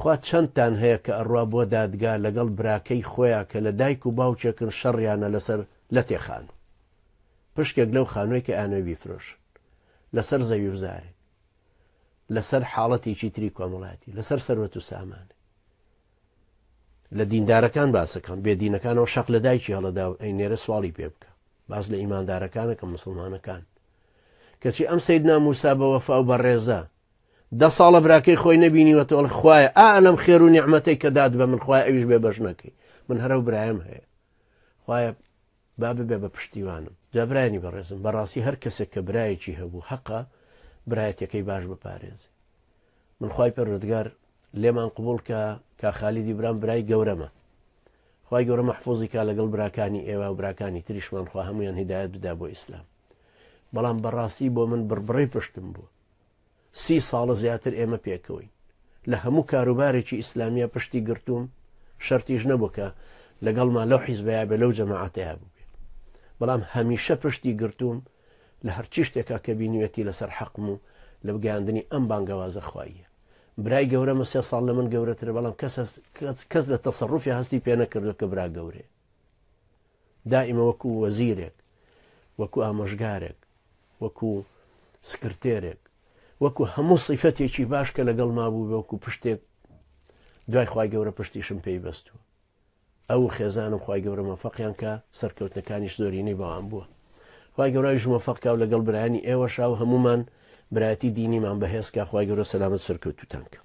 خوا چەندتان هەیە کە ئەڕوا بۆ دادگا لەگەڵ براکەی خۆیان کە لە دایک و باوچێکن شەڕیانە لەسەر لە تێخان پشکێک لەو خانووی کە ئانوێ بیفرۆش لەسەر زەوی بزارێ لەسەر حاڵەتێکی تری کۆمەڵاتی لەسەر سەرەت و سامانێ لە دیندارەکان باسەکەم بێدینەکانەوە شەق لە دایکی هەڵەدا ئەی نێرە سوالی پێ بکە باز لە ئیماندارەکانە کە مسلمانەکان کەچی ئەم سیدنا موسا بە وەفا و بە ڕێزە دە ساڵە براکەی خۆی نبینیوە تۆڵ خوایە ئالم خێر و نیحمەتەی کە داد بە من خخوای ئەویش بێ بەش نەکەی من هەرە برایم هەیە خوایە با ببێ بە پشتیوانم جابرایانی بەڕێزم بەڕاستی هەر کەسێک کە برایەکی هەبوو حەقا برایەتەکەی باش بپارێزی من خی پەرودگار لێمان قوبول کە کاخالی دیبران برای گەورەمە خی گەورە مەحفۆزی کا لەگەڵ براکانی ئێوە و براکانی تریشمان خوا هەمویان هدایت بدا بۆ ئیسلام بەڵام بەڕاستی بۆ من بربڕی پشتم بوو سی ساڵە زیاتر ئێمە پێکەوەی لە هەموو کاروبارێکی ئیسلامیە پشتی گرتووم شەرتیش نەبووکە لەگەڵمان لەو حیزبیا بێ لەو جەماعاتەیە بوو بەڵام هەمیشە پشتی گرتووم لە هەرچی شتێکا کە بینوێتی لەسەر حەقم و لە بگەاندنی ئەم بانگەوازە خواییە برای گەورە مە سێ ساڵ لە من گەورەتر بەڵام کەس لە تەسەڕوفی هەستی پێ نەکردو کە برا گەورێ دائیمە وەکو وەزیرێک وەکو ئامەژگارێک وەکو سکرتێرێک وەکو هەموو سیفەتێکی باش کە لەگەڵ مابوو بەوەکو پشتێک دوای خی گەورە پشتیشم پێی بەستووە ئەو خێزانم خی گەورە مەفەقیان کە سەرکەوتنەکانی زۆرینەی بەوان بووە خی گەورایش مەفەقا و لەگەڵ برانی ئێوە شاو هەمومان برایەتی دینیمان بەهێزکە خی گەورە سەلامت سەرکەوتوتانکە